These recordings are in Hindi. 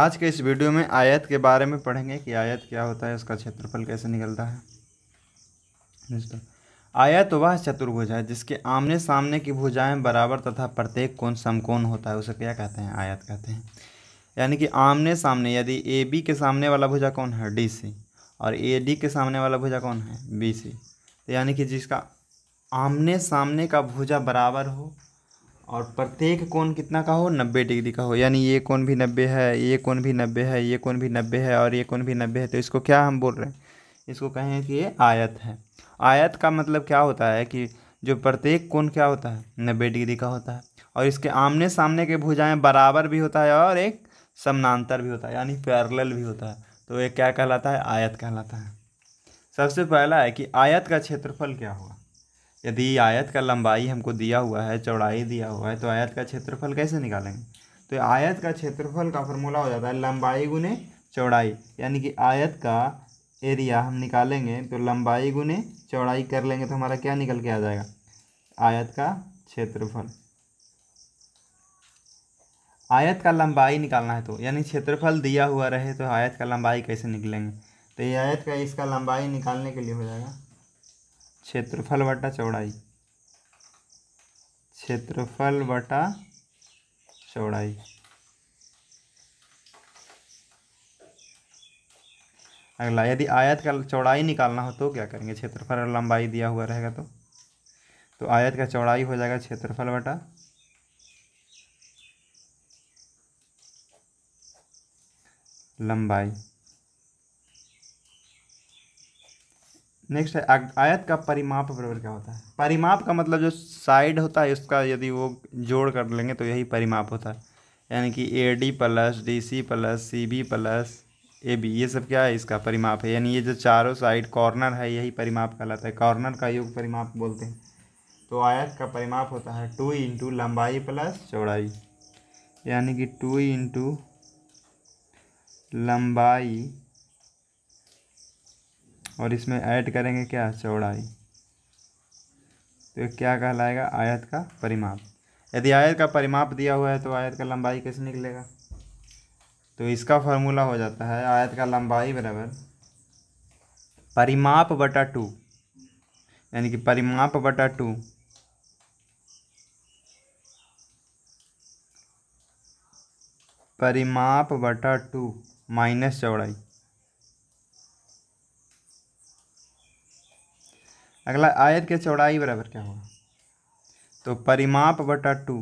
आज के इस वीडियो में आयत के बारे में पढ़ेंगे कि आयत क्या होता है उसका क्षेत्रफल कैसे निकलता है आयत वह चतुर्भुज है जिसके आमने सामने की भुजाएं बराबर तथा प्रत्येक कोण समकोण होता है उसे क्या कहते हैं आयत कहते हैं यानी कि आमने सामने यदि ए बी के सामने वाला भुजा कौन है डी सी और ए डी के सामने वाला भुजा कौन है बी सी तो यानी कि जिसका आमने सामने का भुजा बराबर हो और प्रत्येक कोण कितना का हो नब्बे डिग्री का हो यानी ये कोण भी नब्बे है ये कोण भी नब्बे है ये कोण भी नब्बे है और ये कोण भी नब्बे है तो इसको क्या हम बोल रहे हैं इसको कहें कि ये आयत है आयत का मतलब क्या होता है कि जो प्रत्येक कोण क्या होता है नब्बे डिग्री का होता है और इसके आमने सामने के भुजाएँ बराबर भी होता है और एक समानांतर भी होता है यानी पैरल भी होता है तो ये क्या कहलाता है आयत कहलाता है सबसे पहला है कि आयत का क्षेत्रफल क्या होगा यदि आयत का लंबाई हमको दिया हुआ है चौड़ाई दिया हुआ है तो आयत का क्षेत्रफल कैसे निकालेंगे तो आयत का क्षेत्रफल का फॉर्मूला हो जाता है लंबाई गुने चौड़ाई यानी कि आयत का एरिया हम निकालेंगे तो लंबाई गुने चौड़ाई कर लेंगे तो हमारा क्या निकल के आ जाएगा आयत का क्षेत्रफल आयत का लंबाई निकालना है तो यानी क्षेत्रफल दिया हुआ रहे तो आयत का लंबाई कैसे निकलेंगे तो ये आयत का इसका लंबाई निकालने के लिए हो जाएगा क्षेत्रफल बटा चौड़ाई क्षेत्रफल बटा चौड़ाई अगला यदि आयत का चौड़ाई निकालना हो तो क्या करेंगे क्षेत्रफल और लंबाई दिया हुआ रहेगा तो तो आयत का चौड़ाई हो जाएगा क्षेत्रफल बटा लंबाई नेक्स्ट है आयत का परिमाप बराबर क्या होता है परिमाप का मतलब जो साइड होता है उसका यदि वो जोड़ कर लेंगे तो यही परिमाप होता है यानी कि A D plus D C plus C B plus A B ये सब क्या है इसका परिमाप है यानी ये जो चारों साइड कॉर्नर है यही परिमाप कहलाता है कॉर्नर का योग परिमाप बोलते हैं तो आयत का परिमाप होता है टू इंटू लंबाई प्लस चौड़ाई यानी कि टू इंटू लंबाई और इसमें ऐड करेंगे क्या चौड़ाई तो क्या कहलाएगा आयत का परिमाप यदि आयत का परिमाप दिया हुआ है तो आयत का लंबाई कैसे निकलेगा तो इसका फार्मूला हो जाता है आयत का लंबाई बराबर परिमाप बटा टू यानी कि परिमाप बटा टू परिमाप बटा टू माइनस चौड़ाई अगला आयत के चौड़ाई बराबर क्या होगा तो परिमाप बटा टू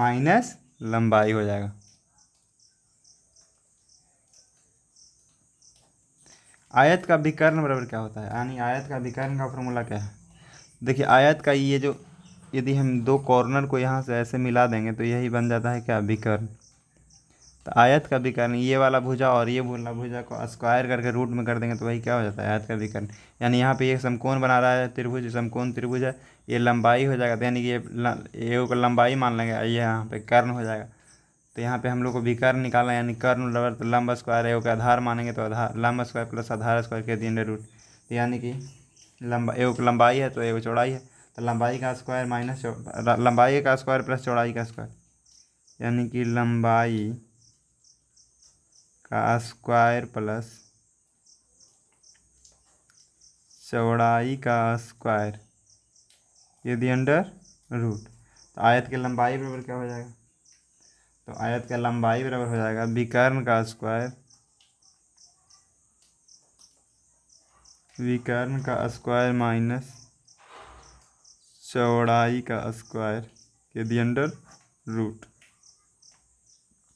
माइनस लंबाई हो जाएगा आयत का विकर्ण बराबर क्या होता है यानी आयत का विकर्ण का फॉर्मूला क्या है देखिए आयत का ये जो यदि हम दो कॉर्नर को यहाँ से ऐसे मिला देंगे तो यही बन जाता है क्या विकर्ण तो आयत का विकर्ण ये वाला भुजा और ये वाला भुजा को स्क्वायर करके रूट में कर देंगे तो वही क्या हो जाता है आयत का विकर्ण यानी यहाँ पे ये समकोण बना रहा है त्रिभुज समकोण त्रिभुज है ये लंबाई हो जाएगा यानी कि ये ये को लंबाई मान लेंगे ये यहाँ पे कर्ण हो जाएगा तो यहाँ पे हम लोग को विकर्ण निकालना यानी कर्ण लवर तो लंब स्क्वायर एवं का आधार मानेंगे तो आधार लंब स्क्वायर प्लस आधार स्क्वायर के दिन रूट तो यानी कि लंबा एवं लंबाई है तो एगो चौड़ाई है तो लंबाई का स्क्वायर माइनस लंबाई का स्क्वायर प्लस चौड़ाई का स्क्वायर यानी कि लंबाई स्क्वायर प्लस चौड़ाई का स्क्वायर यदि अंडर रूट तो आयत की लंबाई बराबर क्या हो जाएगा तो आयत का लंबाई बराबर हो जाएगा विकर्ण का स्क्वायर विकर्ण का स्क्वायर माइनस चौड़ाई का स्क्वायर यदि अंडर रूट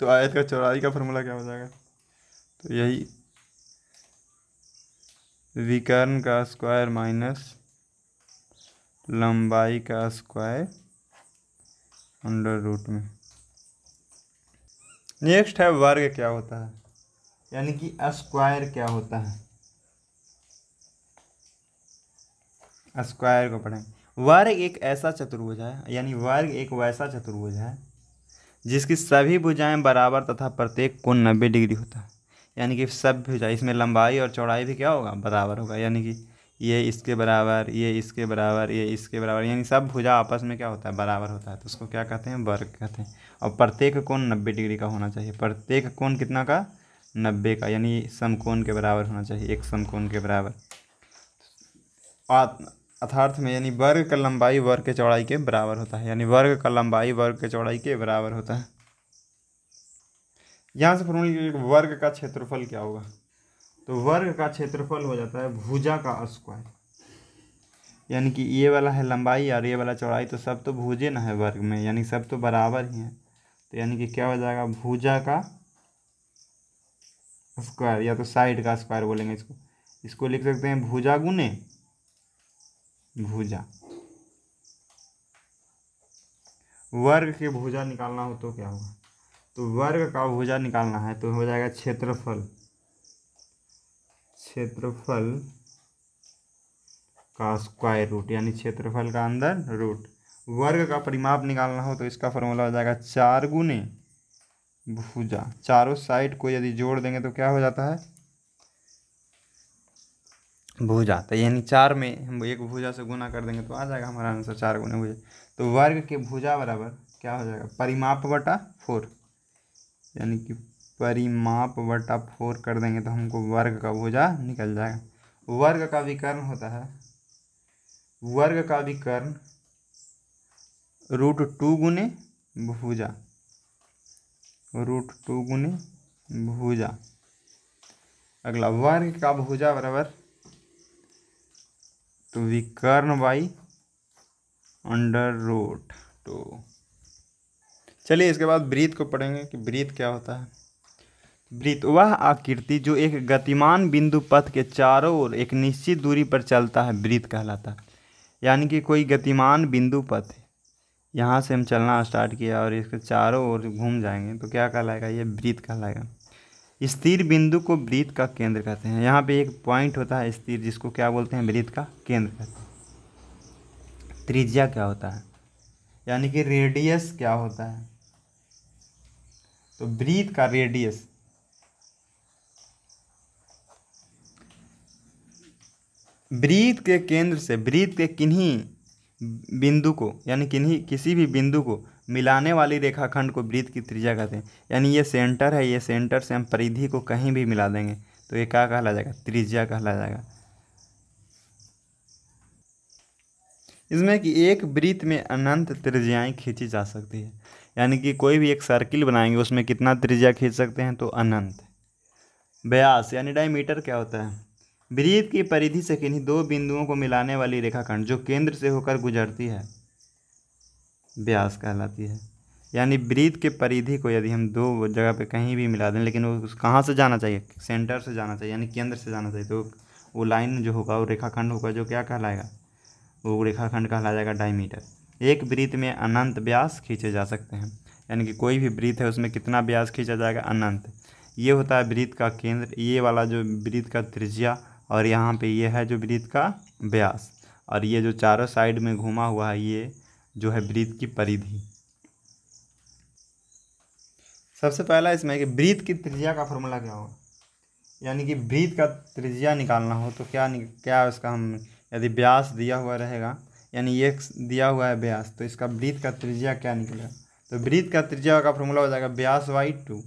तो आयत का चौड़ाई का फॉर्मूला क्या हो जाएगा तो यही विकर्ण का स्क्वायर माइनस लंबाई का स्क्वायर अंडर रूट में नेक्स्ट है वर्ग क्या होता है यानी कि स्क्वायर क्या होता है स्क्वायर को पढ़ें वर्ग एक ऐसा चतुर्भुज है यानी वर्ग एक वैसा चतुर्भुज है जिसकी सभी भुजाएं बराबर तथा प्रत्येक कोण नब्बे डिग्री होता है यानी कि सब भुजा इसमें लंबाई और चौड़ाई भी क्या होगा बराबर होगा यानी कि ये इसके बराबर ये इसके बराबर ये इसके बराबर यानी सब भुजा आपस में क्या होता है बराबर होता है तो उसको क्या कहते हैं वर्ग कहते हैं और प्रत्येक कोण नब्बे डिग्री का होना चाहिए प्रत्येक कोण कितना का नब्बे का यानी समकोण के बराबर होना चाहिए एक समकोण के बराबर अर्थार्थ में यानी वर्ग का लंबाई वर्ग के चौड़ाई के बराबर होता है यानी वर्ग का लंबाई वर्ग के चौड़ाई के बराबर होता है यहाँ से फॉर्मूला वर्ग का क्षेत्रफल क्या होगा तो वर्ग का क्षेत्रफल हो जाता है भुजा का स्क्वायर यानी कि ये वाला है लंबाई और ये वाला चौड़ाई तो सब तो भुजे ना है वर्ग में यानी सब तो बराबर ही है तो यानी कि क्या हो जाएगा भुजा का स्क्वायर या तो साइड का स्क्वायर बोलेंगे इसको इसको लिख सकते हैं भुजा गुने भुजा वर्ग के भुजा निकालना हो तो क्या होगा तो वर्ग का भुजा निकालना है तो हो जाएगा क्षेत्रफल क्षेत्रफल का स्क्वायर रूट यानी क्षेत्रफल का अंदर रूट वर्ग का परिमाप निकालना हो तो इसका फॉर्मूला हो जाएगा चार गुने भुजा चारों साइड को यदि जोड़ देंगे तो क्या हो जाता है भुजा तो यानी चार में हम एक भुजा से गुना कर देंगे तो आ जाएगा हमारा आंसर चार गुने भुजा तो वर्ग के भुजा बराबर क्या हो जाएगा परिमाप बटा फोर यानी कि परिमाप वटा फोर कर देंगे तो हमको वर्ग का भुजा निकल जाएगा वर्ग का विकर्ण होता है वर्ग का विकर्ण रूट टू गुने भुजा रूट टू गुने भुजा अगला वर्ग का भुजा बराबर तो विकर्ण बाई अंडर रूट टू चलिए इसके बाद ब्रीथ को पढ़ेंगे कि ब्रीथ क्या होता है ब्रीत वह आकृति जो एक गतिमान बिंदु पथ के चारों ओर एक निश्चित दूरी पर चलता है ब्रीत कहलाता है यानी कि कोई गतिमान बिंदु पथ यहाँ से हम चलना स्टार्ट किया और इसके चारों ओर घूम जाएंगे तो क्या कहलाएगा ये ब्रीत कहलाएगा स्थिर बिंदु को ब्रीत का केंद्र कहते हैं यहाँ पे एक पॉइंट होता है स्थिर जिसको क्या बोलते हैं ब्रीत का केंद्र कहते हैं त्रिज्या क्या होता है यानी कि रेडियस क्या होता है तो ब्रीथ का रेडियस ब्रीथ के केंद्र से ब्रीथ के किन्हीं बिंदु को यानी किन्हीं किसी भी बिंदु को मिलाने वाली रेखाखंड को ब्रीथ की त्रिज्या कहते हैं यानी ये सेंटर है ये सेंटर से हम परिधि को कहीं भी मिला देंगे तो ये क्या कहला जाएगा त्रिज्या कहला जाएगा इसमें कि एक ब्रीत में अनंत त्रिज्याएं खींची जा सकती है यानी कि कोई भी एक सर्किल बनाएंगे उसमें कितना त्रिज्या खींच सकते हैं तो अनंत व्यास यानी डायमीटर क्या होता है वृत्त की परिधि से किन्हीं दो बिंदुओं को मिलाने वाली रेखाखंड जो केंद्र से होकर गुजरती है व्यास कहलाती है यानी वृत्त के परिधि को यदि हम दो जगह पे कहीं भी मिला दें लेकिन वो कहाँ से जाना चाहिए सेंटर से जाना चाहिए यानी केंद्र से जाना चाहिए तो वो लाइन जो होगा वो रेखाखंड होगा जो क्या कहलाएगा वो रेखाखंड कहला जाएगा डायमीटर एक वृत्त में अनंत ब्यास खींचे जा सकते हैं यानी कि कोई भी वृत्त है उसमें कितना ब्यास खींचा जाएगा अनंत ये होता है वृत्त का केंद्र ये वाला जो वृत्त का त्रिज्या और यहाँ पे ये है जो वृत्त का ब्यास और ये जो चारों साइड में घुमा हुआ है ये जो है वृत्त की परिधि सबसे पहला इसमें कि वृत्त की त्रिज्या का फॉर्मूला क्या होगा यानी कि वृत्त का त्रिज्या निकालना हो तो क्या क्या उसका हम यदि ब्यास दिया हुआ रहेगा यानी ये दिया हुआ है ब्यास तो इसका ब्रीथ का त्रिज्या क्या निकलेगा तो ब्रीथ का त्रिज्या का फॉर्मूला हो जाएगा ब्यास वाई टू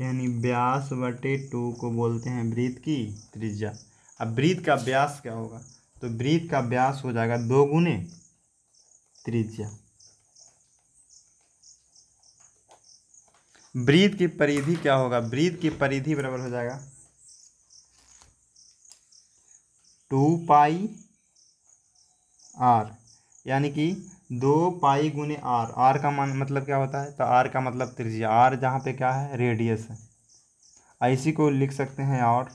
यानी ब्यास बटे टू को बोलते हैं ब्रीथ की त्रिज्या अब ब्रीथ का ब्यास क्या होगा तो ब्रीथ का ब्यास हो जाएगा दो गुने त्रिज्या ब्रीथ की परिधि क्या होगा ब्रीथ की परिधि बराबर हो जाएगा टू पाई आर यानी कि दो पाई गुने आर आर का मान मतलब क्या होता है तो आर का मतलब त्रिज्या आर जहाँ पे क्या है रेडियस है ऐसी को लिख सकते हैं और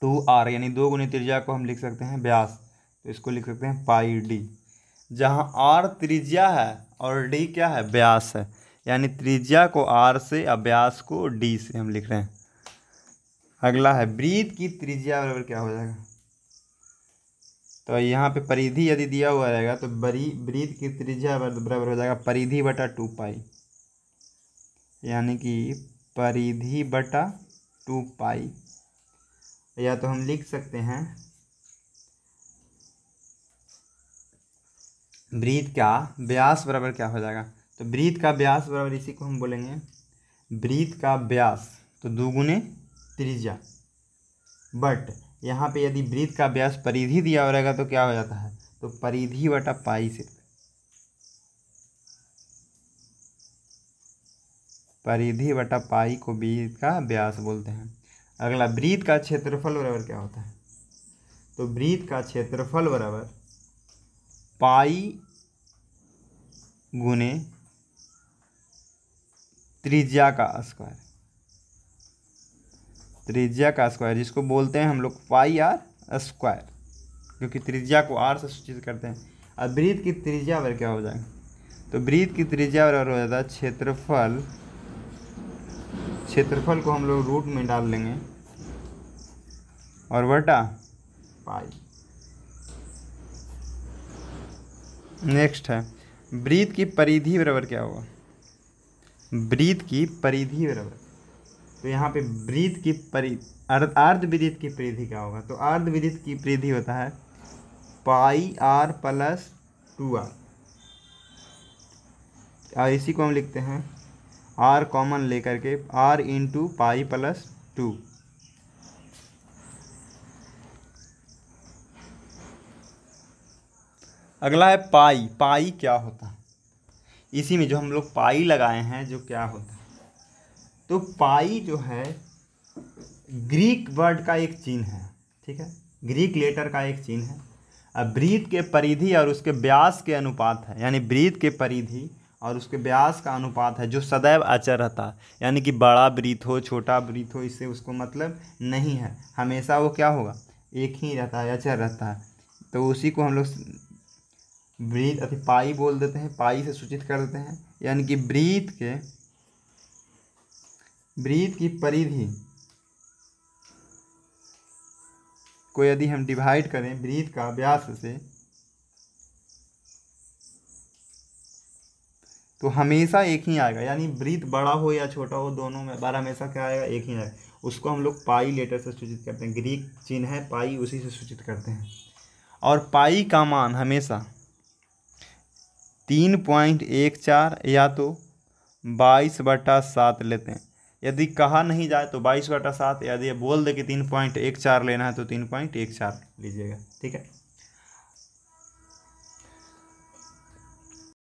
टू आर यानी दो गुने त्रिज्या को हम लिख सकते हैं व्यास तो इसको लिख सकते हैं पाई डी जहाँ आर त्रिज्या है और डी क्या है व्यास है यानी त्रिज्या को आर से और व्यास को डी से हम लिख रहे हैं अगला है ब्रीथ की त्रिज्या बराबर क्या हो जाएगा तो यहाँ पे परिधि यदि दिया हुआ रहेगा तो बरी ब्रीद की त्रिज्या बराबर हो जाएगा परिधि बटा टू पाई यानी कि परिधि बटा टू पाई या तो हम लिख सकते हैं ब्रीद का व्यास बराबर क्या हो जाएगा तो ब्रीद का व्यास बराबर इसी को हम बोलेंगे ब्रीद का व्यास तो दुगुने त्रिज्या बट यहाँ पे यदि वृत्त का व्यास परिधि दिया हो रहेगा तो क्या हो जाता है तो परिधि वटा पाई सिर्फ परिधि वटा पाई को वृत्त का व्यास बोलते हैं अगला वृत्त का क्षेत्रफल बराबर क्या होता है तो वृत्त का क्षेत्रफल बराबर पाई गुने त्रिज्या का स्क्वायर त्रिज्या का स्क्वायर जिसको बोलते हैं हम लोग पाई आर स्क्वायर क्योंकि त्रिज्या को आर से सूचित करते हैं अब ब्रीत की त्रिज्या वर्ग क्या हो जाएगा तो ब्रीत की त्रिज्या वर्ग हो जाता है क्षेत्रफल क्षेत्रफल को हम लोग रूट में डाल लेंगे और वटा पाई नेक्स्ट है ब्रीत की परिधि बराबर क्या होगा ब्रीत की परिधि बराबर तो यहाँ पे वृद्ध की परि अर्ध अर्ध की परिधि क्या होगा तो अर्ध विद्युत की परिधि होता है pi R plus two R और इसी को हम लिखते हैं आर कॉमन लेकर के R into pi plus two अगला है पाई पाई क्या होता है इसी में जो हम लोग पाई लगाए हैं जो क्या होता है तो पाई जो है ग्रीक वर्ड का एक चिन्ह है ठीक है ग्रीक लेटर का एक चिन्ह है अब ब्रीत के परिधि और उसके व्यास के अनुपात है यानी ब्रीत के परिधि और उसके व्यास का अनुपात है जो सदैव अचर रहता है यानी कि बड़ा ब्रीथ हो छोटा ब्रीथ हो इससे उसको मतलब नहीं है हमेशा वो क्या होगा एक ही रहता है अचर रहता है तो उसी को हम लोग ब्रीथ अति पाई बोल देते हैं पाई से सूचित कर देते हैं यानी कि ब्रीथ के ब्रीथ की परिधि को यदि हम डिवाइड करें ब्रीथ का व्यास से तो हमेशा एक ही आएगा यानी ब्रीथ बड़ा हो या छोटा हो दोनों में बार हमेशा क्या आएगा एक ही आएगा उसको हम लोग पाई लेटर से सूचित करते हैं ग्रीक चिन्ह है पाई उसी से सूचित करते हैं और पाई का मान हमेशा तीन पॉइंट एक चार या तो बाईस बटा सात लेते हैं यदि कहा नहीं जाए तो बाईस बटा सात यदि बोल दे कि तीन पॉइंट एक चार लेना है तो तीन पॉइंट एक चार लीजिएगा ठीक है